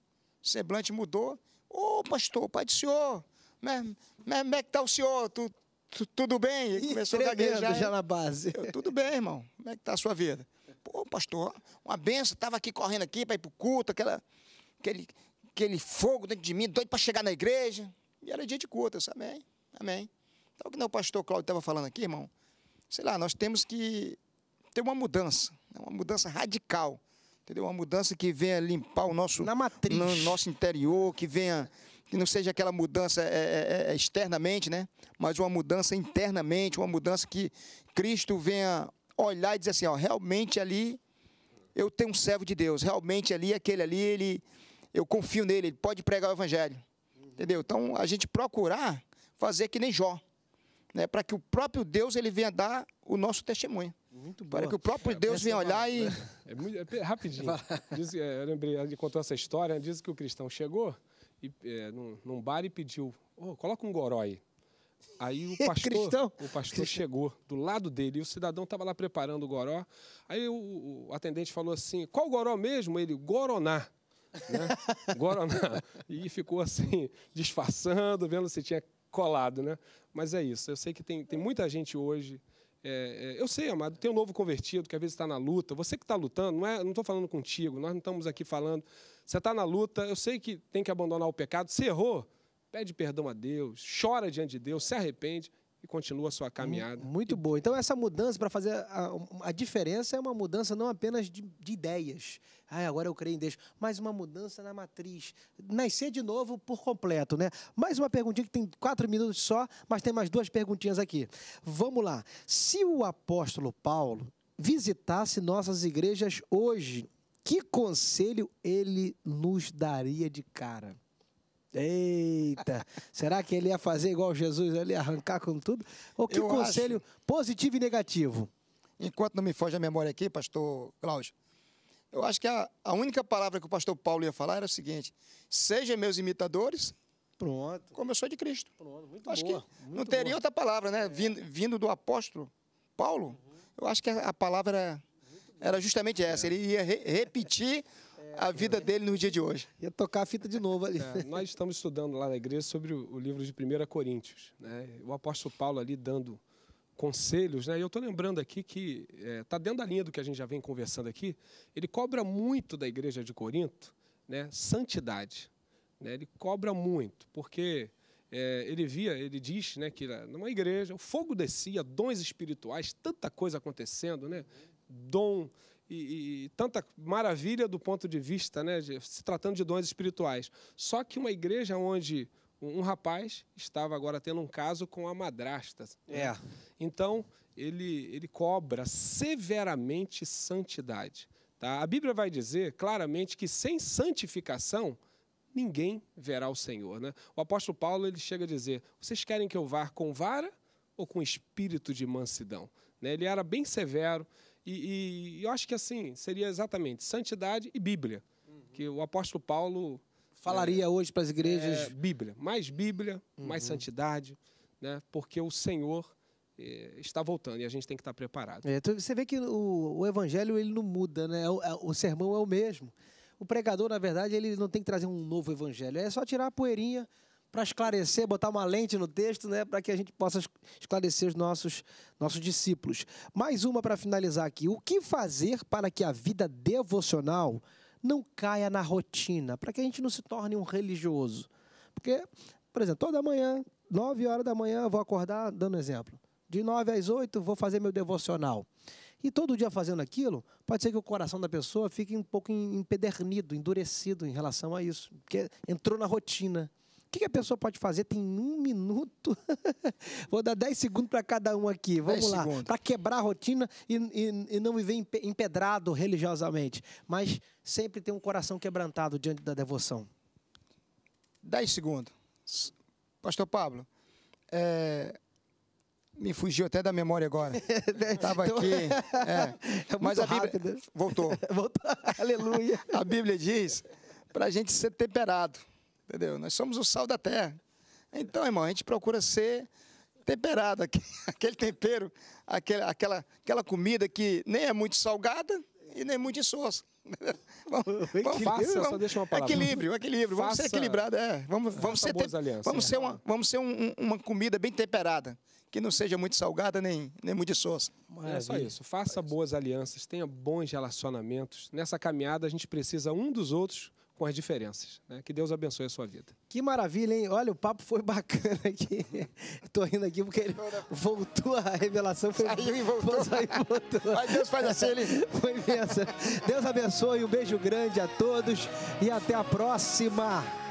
semblante mudou. Ô oh, pastor, pai do senhor, como é que está o senhor? Tu, tu, tudo bem? E começou a gaguejar. já na base. Eu, tudo bem, irmão, como é que está a sua vida? Pô, pastor, uma benção, estava aqui correndo aqui para ir para o culto, aquela, aquele, aquele fogo dentro de mim, doido para chegar na igreja. E era dia de culto, eu disse, amém, amém. Então, o que o pastor Cláudio estava falando aqui, irmão, sei lá, nós temos que ter uma mudança, né, uma mudança radical, entendeu? Uma mudança que venha limpar o nosso, Na matriz. No nosso interior, que venha, que não seja aquela mudança é, é, é, é externamente, né? Mas uma mudança internamente, uma mudança que Cristo venha olhar e dizer assim, ó, realmente ali eu tenho um servo de Deus, realmente ali aquele ali, ele, eu confio nele, ele pode pregar o evangelho. Entendeu? Então a gente procurar fazer que nem Jó, né, para que o próprio Deus ele venha dar o nosso testemunho. Muito Para que o próprio é, Deus é, venha olhar e. É, muito, é, é rapidinho. Diz, é, eu lembrei, ele contou essa história, né, diz que o cristão chegou e, é, num, num bar e pediu: oh, coloca um goró aí. Aí o é pastor, o pastor chegou do lado dele e o cidadão estava lá preparando o goró. Aí o, o, atendente falou assim: qual goró mesmo? Ele, Goroná. Né? Goroná. E ficou assim, disfarçando, vendo se tinha colado. Né? Mas é isso. Eu sei que tem, tem muita gente hoje. É, é, eu sei, amado, tem um novo convertido que às vezes está na luta. Você que está lutando, não estou é, não falando contigo, nós não estamos aqui falando. Você está na luta, eu sei que tem que abandonar o pecado. Se errou, pede perdão a Deus, chora diante de Deus, se arrepende e continua a sua caminhada. Muito boa. Então, essa mudança para fazer a, a, diferença é uma mudança não apenas de, de ideias. Ah, agora eu creio em Deus. Mas uma mudança na matriz. Nascer de novo por completo, né? Mais uma perguntinha que tem quatro minutos só, mas tem mais duas perguntinhas aqui. Vamos lá. Se o apóstolo Paulo visitasse nossas igrejas hoje, que conselho ele nos daria de cara? Eita! Será que ele ia fazer igual Jesus ali, arrancar com tudo? Ou que Eu conselho acho... positivo e negativo? Enquanto não me foge a memória aqui, pastor Cláudio, eu acho que a, a, única palavra que o pastor Paulo ia falar era a seguinte: seja meus imitadores. Pronto. Como eu sou de Cristo. Pronto, muito acho boa, que muito não teria boa. outra palavra, né? É. Vindo, vindo, do apóstolo Paulo, uhum. eu acho que a, a palavra era, era justamente essa. É. Ele ia re repetir a vida é. dele no dia de hoje. Ia tocar a fita de novo ali. É, nós estamos estudando lá na igreja sobre o, livro de 1 Coríntios. Né? O apóstolo Paulo ali dando conselhos, né? E eu estou lembrando aqui que está é, tá dentro da linha do que a gente já vem conversando aqui. Ele cobra muito da igreja de Corinto, né? Santidade, né? Ele cobra muito porque é, ele via, ele diz, né, que numa igreja o fogo descia, dons espirituais, tanta coisa acontecendo, né? Dom e, e, tanta maravilha do ponto de vista, né, de, se tratando de dons espirituais. Só que uma igreja onde um rapaz estava agora tendo um caso com a madrasta. Né? É. Então, ele, ele cobra severamente santidade. Tá? A Bíblia vai dizer claramente que sem santificação, ninguém verá o Senhor. Né? O apóstolo Paulo ele chega a dizer: vocês querem que eu vá com vara ou com espírito de mansidão? Né? Ele era bem severo. E, e eu acho que assim seria exatamente santidade e Bíblia, uhum. que o apóstolo Paulo falaria é, hoje para as igrejas é, Bíblia, mais Bíblia, uhum. mais santidade, né? Porque o Senhor é, está voltando e a gente tem que estar tá preparado. É, você vê que o, o, evangelho ele não muda, né? É o, é, o, sermão é o mesmo. O pregador, na verdade, ele não tem que trazer um novo evangelho. É só tirar a poeirinha para esclarecer, botar uma lente no texto, né, para que a gente possa esclarecer os nossos, nossos discípulos. Mais uma para finalizar aqui. O que fazer para que a vida devocional não caia na rotina, para que a gente não se torne um religioso? Porque, por exemplo, toda manhã, 9 horas da manhã, eu vou acordar, dando exemplo. De 9 às 8, vou fazer meu devocional. E todo dia fazendo aquilo, pode ser que o coração da pessoa fique um pouco empedernido, endurecido em relação a isso, porque entrou na rotina que a pessoa pode fazer? Tem um minuto. Vou dar 10 segundos para cada um aqui. Vamos lá. Para quebrar a rotina e, e, e não viver empedrado religiosamente. Mas sempre ter um coração quebrantado diante da devoção. 10 segundos. Pastor Pablo, é, me fugiu até da memória agora. Estava aqui. É. É Mas a Bíblia. Rápido. Voltou. Voltou. Aleluia. A Bíblia diz para a gente ser temperado entendeu? Nós somos o sal da terra. Então, irmão, a gente procura ser temperado, aquele tempero, aquela, aquela, aquela comida que nem é muito salgada e nem muito insossa. Vamos, vamos, faça, vamos, só deixa uma palavra. Equilíbrio, equilíbrio. Faça, vamos ser equilibrados. É. Vamos, vamos, ser, te, vamos ser, uma, vamos ser um, uma comida bem temperada, que não seja muito salgada nem, nem muito soça. É só isso. Faça é isso. boas alianças, tenha bons relacionamentos. Nessa caminhada, a gente precisa um dos outros com as diferenças. Né? Que Deus abençoe a sua vida. Que maravilha, hein? Olha, o papo foi bacana aqui. Estou rindo aqui porque ele voltou, a revelação foi. Saiu e voltou. Saiu e voltou. Ai, Deus faz assim, ele. Foi imensa. Deus abençoe, um beijo grande a todos e até a próxima.